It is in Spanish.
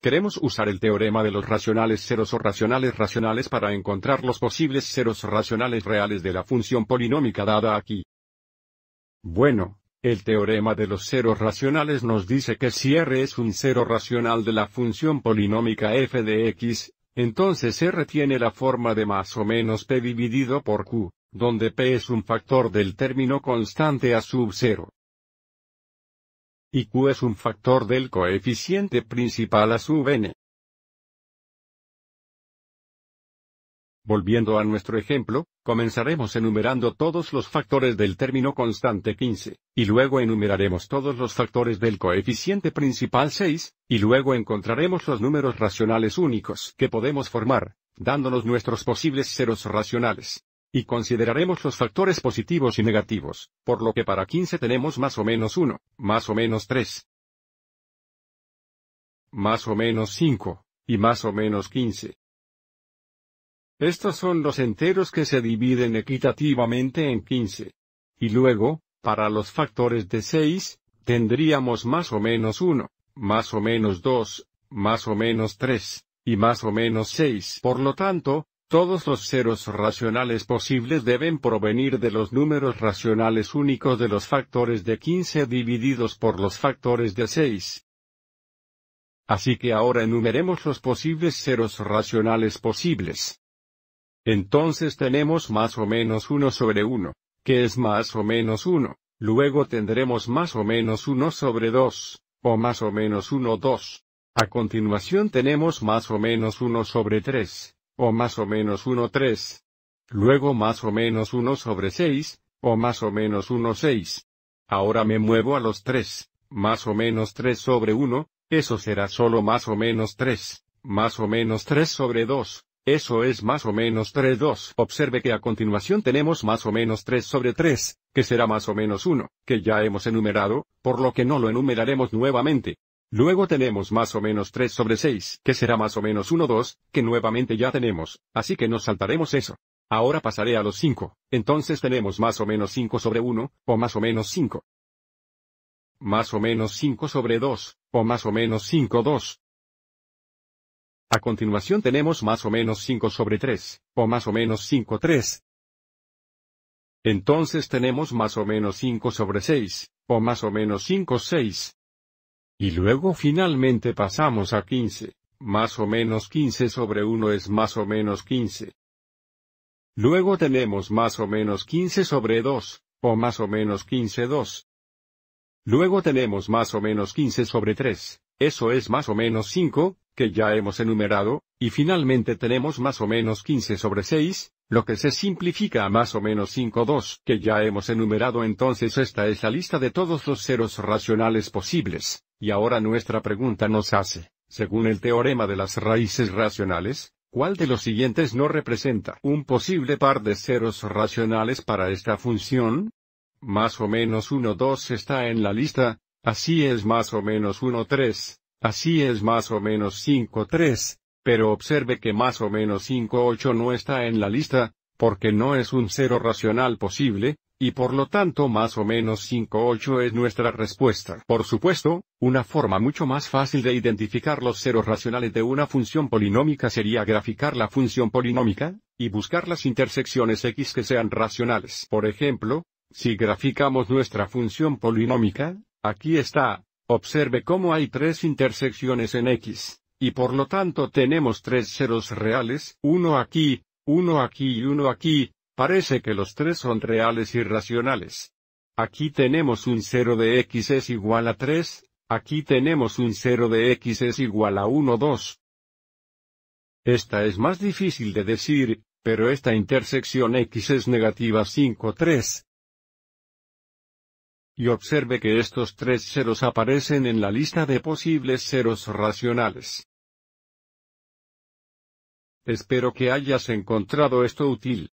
Queremos usar el teorema de los racionales ceros o racionales racionales para encontrar los posibles ceros racionales reales de la función polinómica dada aquí. Bueno, el teorema de los ceros racionales nos dice que si R es un cero racional de la función polinómica f de x, entonces R tiene la forma de más o menos p dividido por q, donde p es un factor del término constante a sub 0 y Q es un factor del coeficiente principal a su n. Volviendo a nuestro ejemplo, comenzaremos enumerando todos los factores del término constante 15, y luego enumeraremos todos los factores del coeficiente principal 6, y luego encontraremos los números racionales únicos que podemos formar, dándonos nuestros posibles ceros racionales. Y consideraremos los factores positivos y negativos, por lo que para 15 tenemos más o menos 1, más o menos 3, más o menos 5, y más o menos 15. Estos son los enteros que se dividen equitativamente en 15. Y luego, para los factores de 6, tendríamos más o menos 1, más o menos 2, más o menos 3, y más o menos 6. Por lo tanto, todos los ceros racionales posibles deben provenir de los números racionales únicos de los factores de 15 divididos por los factores de 6. Así que ahora enumeremos los posibles ceros racionales posibles. Entonces tenemos más o menos 1 sobre 1, que es más o menos 1, luego tendremos más o menos 1 sobre 2, o más o menos 1 2. A continuación tenemos más o menos 1 sobre 3, o más o menos 1 3. Luego más o menos 1 sobre 6, o más o menos 1 6. Ahora me muevo a los 3, más o menos 3 sobre 1, eso será solo más o menos 3, más o menos 3 sobre 2, eso es más o menos 3 2. Observe que a continuación tenemos más o menos 3 sobre 3, que será más o menos 1, que ya hemos enumerado, por lo que no lo enumeraremos nuevamente. Luego tenemos más o menos 3 sobre 6, que será más o menos 1 2, que nuevamente ya tenemos, así que nos saltaremos eso. Ahora pasaré a los 5, entonces tenemos más o menos 5 sobre 1, o más o menos 5. Más o menos 5 sobre 2, o más o menos 5 2. A continuación tenemos más o menos 5 sobre 3, o más o menos 5 3. Entonces tenemos más o menos 5 sobre 6, o más o menos 5 6. Y luego finalmente pasamos a 15. Más o menos 15 sobre 1 es más o menos 15. Luego tenemos más o menos 15 sobre 2, o más o menos 15 2. Luego tenemos más o menos 15 sobre 3, eso es más o menos 5, que ya hemos enumerado, y finalmente tenemos más o menos 15 sobre 6, lo que se simplifica a más o menos 5 2 que ya hemos enumerado entonces esta es la lista de todos los ceros racionales posibles, y ahora nuestra pregunta nos hace, según el teorema de las raíces racionales, ¿cuál de los siguientes no representa un posible par de ceros racionales para esta función? Más o menos 1 2 está en la lista, así es más o menos 1 3 así es más o menos 5 3 pero observe que más o menos 58 no está en la lista, porque no es un cero racional posible, y por lo tanto más o menos 5-8 es nuestra respuesta. Por supuesto, una forma mucho más fácil de identificar los ceros racionales de una función polinómica sería graficar la función polinómica, y buscar las intersecciones x que sean racionales. Por ejemplo, si graficamos nuestra función polinómica, aquí está, observe cómo hay tres intersecciones en x y por lo tanto tenemos tres ceros reales, uno aquí, uno aquí y uno aquí, parece que los tres son reales y racionales. Aquí tenemos un cero de x es igual a 3, aquí tenemos un cero de x es igual a 1 2. Esta es más difícil de decir, pero esta intersección x es negativa 5 3, y observe que estos tres ceros aparecen en la lista de posibles ceros racionales. Espero que hayas encontrado esto útil.